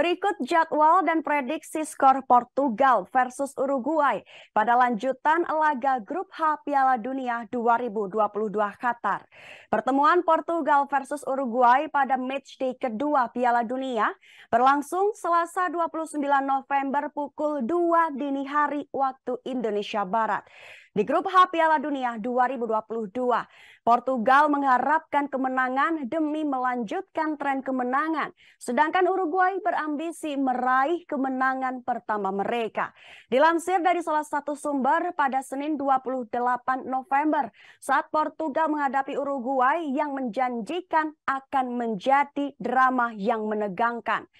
Berikut jadwal dan prediksi skor Portugal versus Uruguay pada lanjutan laga Grup H Piala Dunia 2022 Qatar. Pertemuan Portugal versus Uruguay pada matchday kedua Piala Dunia berlangsung Selasa 29 November pukul 2 dini hari waktu Indonesia Barat. Di grup H Piala Dunia 2022, Portugal mengharapkan kemenangan demi melanjutkan tren kemenangan, sedangkan Uruguay berambil berambisi meraih kemenangan pertama mereka. Dilansir dari salah satu sumber pada Senin 28 November saat Portugal menghadapi Uruguay yang menjanjikan akan menjadi drama yang menegangkan.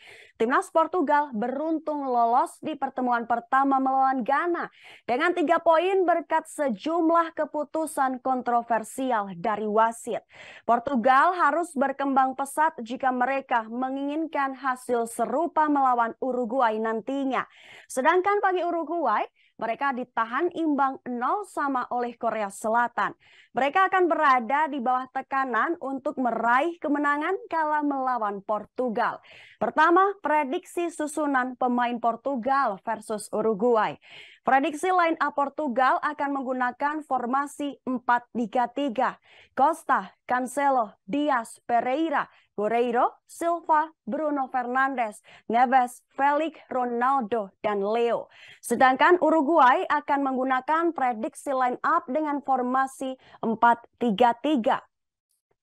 Timnas Portugal beruntung lolos di pertemuan pertama melawan Ghana dengan tiga poin berkat sejumlah keputusan kontroversial dari wasit. Portugal harus berkembang pesat jika mereka menginginkan hasil seru serupa melawan Uruguay nantinya. Sedangkan bagi Uruguay, mereka ditahan imbang 0 sama oleh Korea Selatan. Mereka akan berada di bawah tekanan untuk meraih kemenangan kala melawan Portugal. Pertama, prediksi susunan pemain Portugal versus Uruguay. Prediksi line-up Portugal akan menggunakan formasi 4-3-3. Costa, Cancelo, Dias, Pereira, Guerreiro, Silva, Bruno Fernandes, Neves, Felix, Ronaldo, dan Leo. Sedangkan Uruguay akan menggunakan prediksi line-up dengan formasi 4-3-3.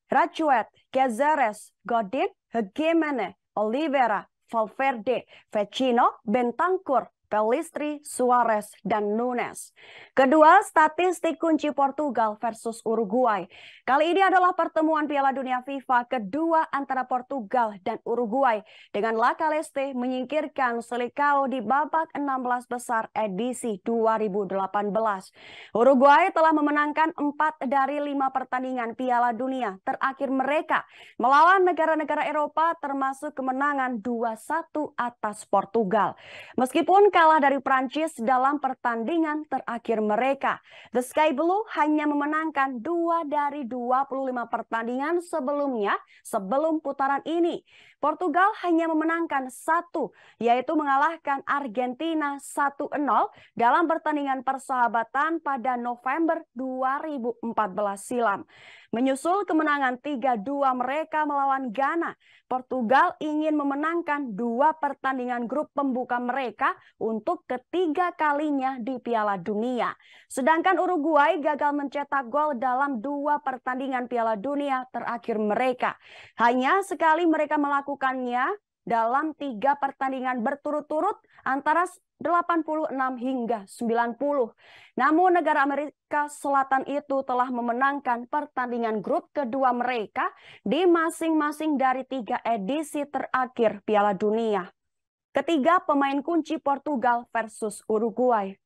Rachuet, Cazares, Godin, Hegemene, Oliveira, Valverde, Vecino, Bentancur, Pelistri, Suarez, dan Nunes. Kedua, statistik kunci Portugal versus Uruguay. Kali ini adalah pertemuan Piala Dunia FIFA kedua antara Portugal dan Uruguay. Dengan La Caleste menyingkirkan Selikao di babak 16 besar edisi 2018. Uruguay telah memenangkan 4 dari 5 pertandingan Piala Dunia terakhir mereka melawan negara-negara Eropa termasuk kemenangan 2-1 atas Portugal. Meskipun kalah dari Prancis dalam pertandingan terakhir mereka. The Sky Blue hanya memenangkan dua dari 25 pertandingan sebelumnya sebelum putaran ini. Portugal hanya memenangkan satu, yaitu mengalahkan Argentina 1-0 dalam pertandingan persahabatan pada November 2014 silam. Menyusul kemenangan 3-2 mereka melawan Ghana, Portugal ingin memenangkan dua pertandingan grup pembuka mereka untuk ketiga kalinya di Piala Dunia. Sedangkan Uruguay gagal mencetak gol dalam dua pertandingan Piala Dunia terakhir mereka. Hanya sekali mereka melakukannya dalam tiga pertandingan berturut-turut antara 86 hingga 90. Namun negara Amerika Selatan itu telah memenangkan pertandingan grup kedua mereka di masing-masing dari tiga edisi terakhir Piala Dunia. Ketiga pemain kunci Portugal versus Uruguay.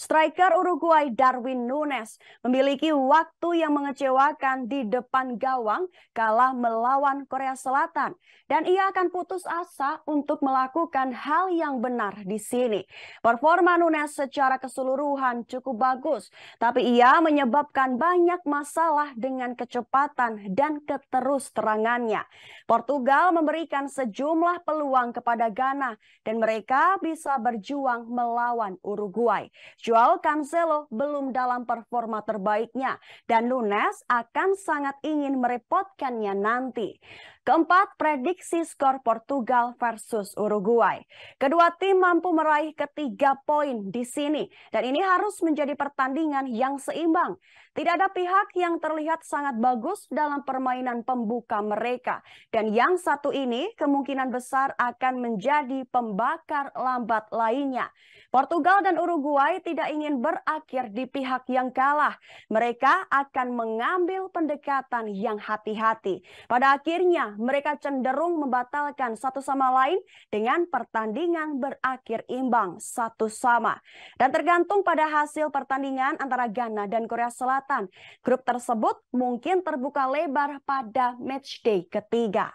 Striker Uruguay Darwin Nunes memiliki waktu yang mengecewakan di depan gawang kalah melawan Korea Selatan dan ia akan putus asa untuk melakukan hal yang benar di sini. Performa Nunes secara keseluruhan cukup bagus, tapi ia menyebabkan banyak masalah dengan kecepatan dan keterus terangannya. Portugal memberikan sejumlah peluang kepada Ghana dan mereka bisa berjuang melawan Uruguay. Joao Cancelo belum dalam performa terbaiknya dan Nunes akan sangat ingin merepotkannya nanti. Keempat, prediksi skor Portugal versus Uruguay. Kedua tim mampu meraih ketiga poin di sini. Dan ini harus menjadi pertandingan yang seimbang. Tidak ada pihak yang terlihat sangat bagus dalam permainan pembuka mereka. Dan yang satu ini kemungkinan besar akan menjadi pembakar lambat lainnya. Portugal dan Uruguay tidak ingin berakhir di pihak yang kalah. Mereka akan mengambil pendekatan yang hati-hati. Pada akhirnya mereka cenderung membatalkan satu sama lain dengan pertandingan berakhir imbang satu sama. Dan tergantung pada hasil pertandingan antara Ghana dan Korea Selatan, grup tersebut mungkin terbuka lebar pada matchday ketiga.